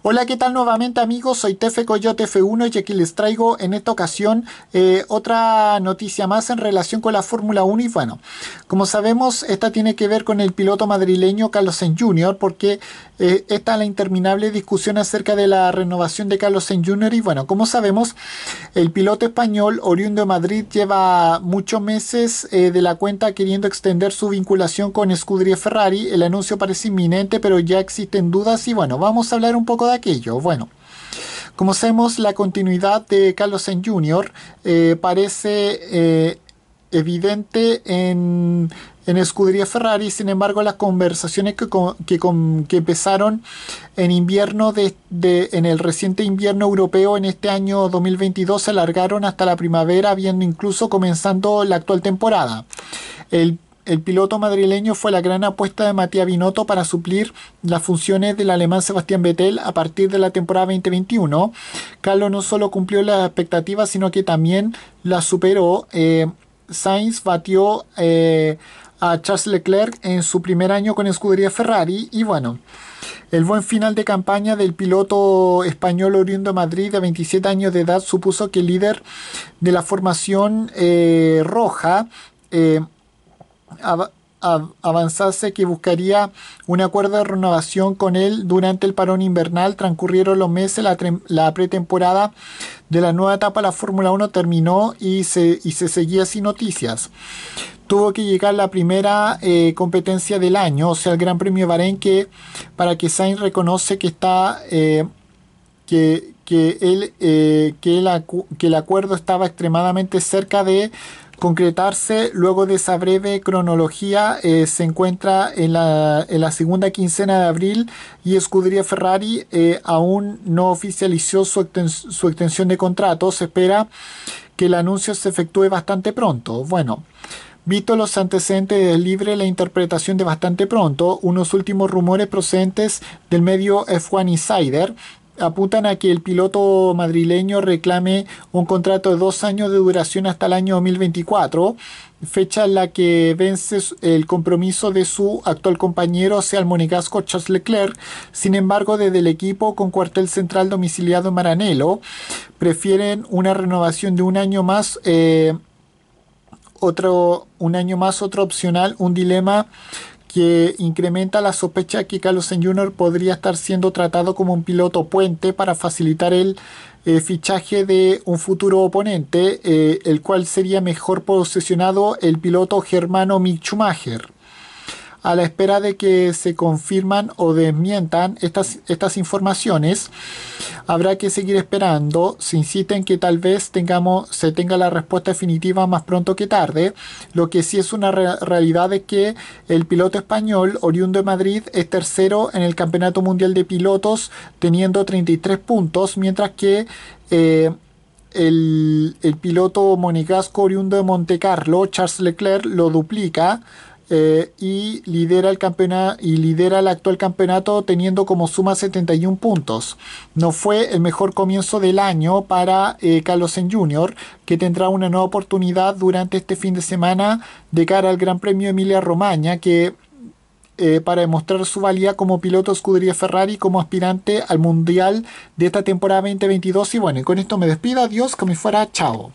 Hola, ¿qué tal nuevamente amigos? Soy Tefe Coyote F1 y aquí les traigo en esta ocasión eh, otra noticia más en relación con la Fórmula 1 y bueno, como sabemos esta tiene que ver con el piloto madrileño Carlos Sainz Jr. porque eh, está la interminable discusión acerca de la renovación de Carlos Sainz Jr. y bueno, como sabemos el piloto español oriundo de Madrid lleva muchos meses eh, de la cuenta queriendo extender su vinculación con Scuderia Ferrari, el anuncio parece inminente pero ya existen dudas y bueno, vamos a hablar un poco de aquello. Bueno, como sabemos, la continuidad de Carlos en Jr. Eh, parece eh, evidente en, en, Escudería Ferrari, sin embargo las conversaciones que, que, que empezaron en invierno de, en el reciente invierno europeo en este año 2022 se alargaron hasta la primavera, viendo incluso comenzando la actual temporada. El el piloto madrileño fue la gran apuesta de Matías Binotto para suplir las funciones del alemán Sebastián Vettel a partir de la temporada 2021. Carlos no solo cumplió las expectativas, sino que también las superó. Eh, Sainz batió eh, a Charles Leclerc en su primer año con escudería Ferrari y bueno. El buen final de campaña del piloto español oriundo Madrid de 27 años de edad supuso que el líder de la formación eh, roja avanzase que buscaría un acuerdo de renovación con él durante el parón invernal. Transcurrieron los meses, la, pretemporada de la nueva etapa de la Fórmula 1 terminó y se, seguía sin noticias tuvo que llegar la primera eh, competencia del año, o sea, el Gran Premio de Bahrein, que, para que Sainz reconoce que está eh, que, él, eh, que el acuerdo estaba extremadamente cerca de concretarse luego de esa breve cronología eh, se encuentra en la, en la, segunda quincena de abril y Scuderia Ferrari eh, aún no oficializó su, su extensión de contrato. Se espera que el anuncio se efectúe bastante pronto. Bueno. Visto los antecedentes de libre la interpretación de bastante pronto, unos últimos rumores procedentes del medio F1 Insider apuntan a que el piloto madrileño reclame un contrato de dos años de duración hasta el año 2024, fecha en la que vence el compromiso de su actual compañero, sea, el monegasco Charles Leclerc. Sin embargo, desde el equipo con cuartel central domiciliado en Maranello, prefieren una renovación de un año más. Eh, otro, un año más, otro opcional, un dilema que incrementa la sospecha que Carlos Jr. podría estar siendo tratado como un piloto puente para facilitar el eh, fichaje de un futuro oponente, eh, el cual sería mejor posicionado el piloto germano Mick Schumacher a la espera de que se confirman o desmientan estas, estas informaciones. Habrá que seguir esperando. Se en que tal vez tengamos, se tenga la respuesta definitiva más pronto que tarde. Lo que sí es una realidad es que el piloto español, oriundo de Madrid, es tercero en el Campeonato Mundial de Pilotos, teniendo 33 puntos, mientras que... Eh, el, el, piloto monegasco oriundo de Monte Carlo, Charles Leclerc, lo duplica eh, y, lidera el campeonato, y lidera el actual campeonato teniendo como suma 71 puntos. No fue el mejor comienzo del año para eh, Carlos en Jr., que tendrá una nueva oportunidad durante este fin de semana de cara al Gran Premio Emilia romaña que eh, para demostrar su valía como piloto escudería Ferrari, como aspirante al Mundial de esta temporada 2022. Y bueno, con esto me despido, adiós, como si fuera, chao.